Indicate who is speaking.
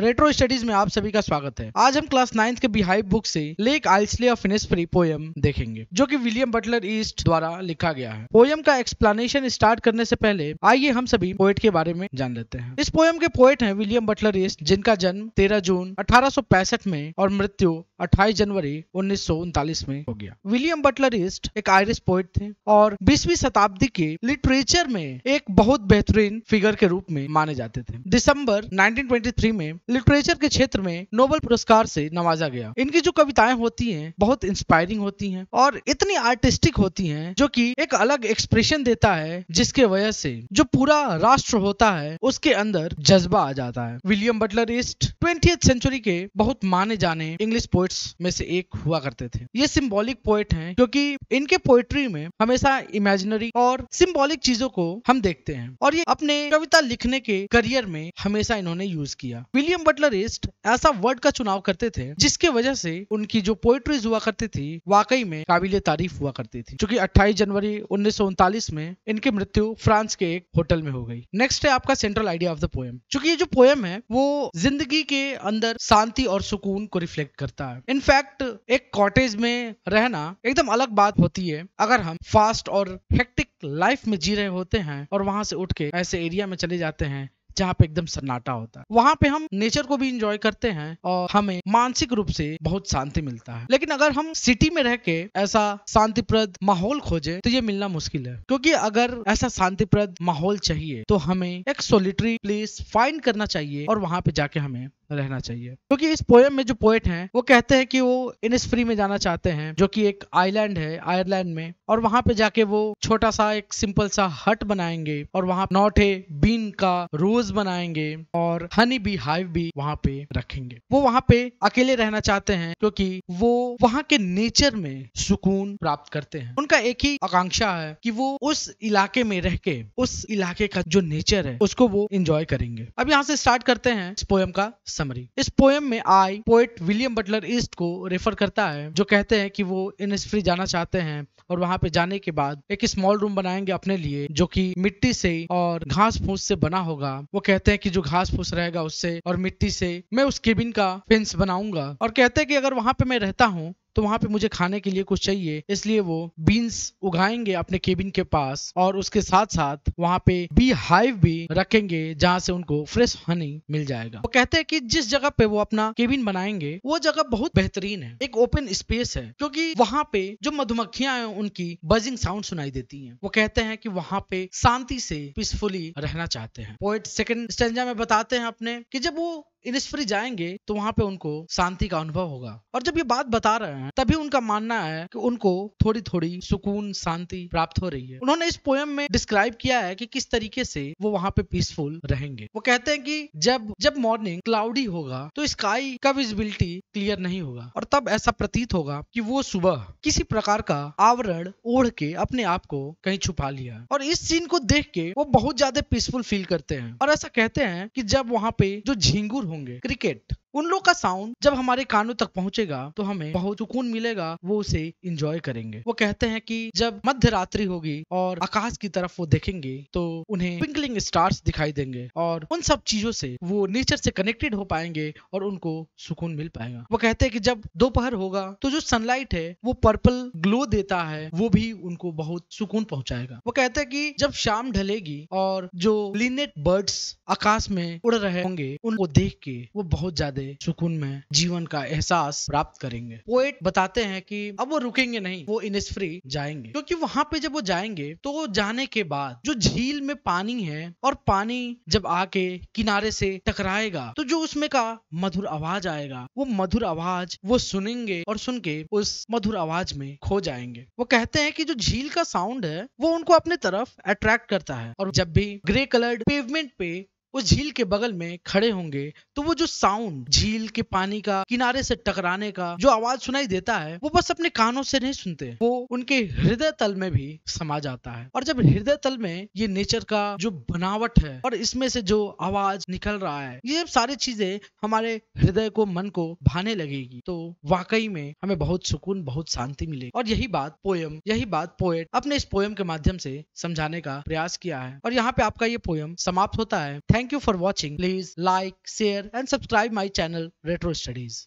Speaker 1: Retro studies में आप सभी का स्वागत है आज हम क्लास नाइन्थ के बिहाइव बुक से lake isle of Innisfree poem देखेंगे जो कि विलियम बटलर ईस्ट द्वारा लिखा गया है पोयम का एक्सप्लेनेशन स्टार्ट करने से पहले आइए हम सभी पोएट के बारे में जान लेते हैं इस पोयम के पोएट है विलियम बटलर ईस्ट जिनका जन्म तेरह जून अठारह में और मृत्यु 28 जनवरी उन्नीस में हो गया विलियम बटलर ईस्ट एक आयरिश पोइट थे और 20वीं शताब्दी के लिटरेचर में एक बहुत बेहतरीन फिगर के रूप में माने जाते थे दिसंबर 1923 में लिटरेचर के क्षेत्र में नोबल पुरस्कार से नवाजा गया इनकी जो कविताएं होती हैं बहुत इंस्पायरिंग होती हैं और इतनी आर्टिस्टिक होती हैं जो कि एक अलग एक्सप्रेशन देता है जिसके वजह से जो पूरा राष्ट्र होता है उसके अंदर जज्बा आ जाता है विलियम बटलर ईस्ट ट्वेंटी सेंचुरी के बहुत माने जाने इंग्लिश पोइट पोएट्स में से एक हुआ करते थे ये सिंबॉलिक पोएट हैं क्योंकि इनके पोएट्री में हमेशा इमेजिनरी और सिंबॉलिक चीजों को हम देखते हैं और ये अपने कविता लिखने के करियर में हमेशा इन्होंने यूज किया विलियम बटलर ईस्ट ऐसा वर्ड का चुनाव करते थे जिसके वजह से उनकी जो पोइट्रीज हुआ करती थी वाकई में काबिल तारीफ हुआ करती थी चूंकि 28 जनवरी उन्नीस में इनकी मृत्यु फ्रांस के एक होटल में हो गई नेक्स्ट है आपका central idea of the poem चूंकि ये जो पोएम है वो जिंदगी के अंदर शांति और सुकून को रिफ्लेक्ट करता है है इनफैक्ट एक कॉटेज में रहना एकदम अलग बात होती है अगर हम फास्ट और हेक्टिक लाइफ में जी रहे होते हैं और वहां से उठ के ऐसे एरिया में चले जाते हैं जहाँ पे एकदम सन्नाटा होता है वहाँ पे हम नेचर को भी इंजॉय करते हैं और हमें मानसिक रूप से बहुत शांति मिलता है लेकिन अगर हम सिटी में रह के ऐसा शांतिप्रद माहौल खोजे तो ये मिलना मुश्किल है क्योंकि अगर ऐसा शांतिप्रद माहौल चाहिए तो हमें एक सोलिटरी प्लेस फाइंड करना चाहिए और वहाँ पे जाके हमें रहना चाहिए क्योंकि तो इस पोएम में जो पोएट हैं वो कहते हैं कि वो इनिस फ्री में जाना चाहते हैं जो कि एक आइलैंड है आयरलैंड में और वहां पे जाके वो छोटा सा एक सिंपल सा हट बनाएंगे और वहां नोटे बीन का रोज बनाएंगे और हनी बी हाइव भी वहां पे रखेंगे वो वहां पे अकेले रहना चाहते हैं क्योंकि वो वहां के नेचर में सुकून प्राप्त करते हैं उनका एक ही आकांक्षा है कि वो उस इलाके में रह के उस इलाके का जो नेचर है उसको वो इंजॉय करेंगे अब यहाँ से स्टार्ट करते हैं इस पोयम का समरी इस पोएम में आई पोएट विलियम बटलर ईस्ट को रेफर करता है जो कहते हैं कि वो इनस्फ्री जाना चाहते हैं और वहां पे जाने के बाद एक स्मॉल रूम बनाएंगे अपने लिए जो कि मिट्टी से और घास फूस से बना होगा वो कहते हैं कि जो घास फूस रहेगा उससे और मिट्टी से मैं उस केबिन का फेंस बनाऊंगा और कहते हैं कि अगर वहां पे मैं रहता हूँ तो वहां पे मुझे खाने के लिए कुछ चाहिए इसलिए वो बीन्स उगाएंगे अपने केबिन के पास और उसके साथ साथ वहां पे बी हाइव भी रखेंगे जहां से उनको फ्रेश हनी मिल जाएगा वो कहते हैं कि जिस जगह पे वो अपना केबिन बनाएंगे वो जगह बहुत बेहतरीन है एक ओपन स्पेस है क्योंकि वहां पे जो मधुमक्खियां हैं उनकी बजिंग साउंड सुनाई देती है वो कहते हैं कि वहां पे शांति से पीसफुली रहना चाहते हैं पोइट सेकंड स्टेंजा में बताते हैं अपने की जब वो इनिस्फ्री जाएंगे तो वहां पे उनको शांति का अनुभव होगा और जब ये बात बता रहे हैं तभी उनका मानना है कि उनको थोड़ी थोड़ी सुकून शांति प्राप्त हो रही है उन्होंने इस पोयम में डिस्क्राइब किया है कि किस तरीके से वो वहां पे पीसफुल रहेंगे वो कहते हैं कि जब जब मॉर्निंग क्लाउडी होगा तो स्काई का विजिबिलिटी क्लियर नहीं होगा और तब ऐसा प्रतीत होगा कि वो सुबह किसी प्रकार का आवरण ओढ़ के अपने आप को कहीं छुपा लिया और इस सीन को देख के वो बहुत ज्यादा पीसफुल फील करते हैं और ऐसा कहते हैं कि जब वहाँ पे जो झिंगुर होंगे क्रिकेट उन लोग का साउंड जब हमारे कानों तक पहुंचेगा तो हमें बहुत सुकून मिलेगा वो उसे इंजॉय करेंगे वो कहते हैं कि जब मध्य रात्रि होगी और आकाश की तरफ वो देखेंगे तो उन्हें ट्विंकलिंग स्टार्स दिखाई देंगे और उन सब चीजों से वो नेचर से कनेक्टेड हो पाएंगे और उनको सुकून मिल पाएगा वो कहते हैं कि जब दोपहर होगा तो जो सनलाइट है वो पर्पल ग्लो देता है वो भी उनको बहुत सुकून पहुंचाएगा वो कहते हैं कि जब शाम ढलेगी और जो लिनेट बर्ड्स आकाश में उड़ रहे होंगे उनको देख के वो बहुत ज्यादा सुकून में जीवन का एहसास प्राप्त करेंगे पोएट बताते हैं कि अब वो रुकेंगे नहीं वो इनिस्फ्री जाएंगे क्योंकि वहां पे जब वो जाएंगे तो जाने के बाद जो झील में पानी है और पानी जब आके किनारे से टकराएगा तो जो उसमें का मधुर आवाज आएगा वो मधुर आवाज वो सुनेंगे और सुन के उस मधुर आवाज में खो जाएंगे वो कहते हैं कि जो झील का साउंड है वो उनको अपने तरफ अट्रैक्ट करता है और जब भी ग्रे कलर्ड पेवमेंट पे उस झील के बगल में खड़े होंगे तो वो जो साउंड झील के पानी का किनारे से टकराने का जो आवाज सुनाई देता है वो बस अपने कानों से नहीं सुनते वो उनके हृदय तल में भी समा जाता है और जब हृदय तल में ये नेचर का जो बनावट है और इसमें से जो आवाज निकल रहा है ये सारी चीजें हमारे हृदय को मन को भाने लगेगी तो वाकई में हमें बहुत सुकून बहुत शांति मिलेगी और यही बात पोयम यही बात पोएट अपने इस पोयम के माध्यम से समझाने का प्रयास किया है और यहाँ पे आपका ये पोयम समाप्त होता है thank Thank you for watching. Please like, share and subscribe my channel Retro Studies.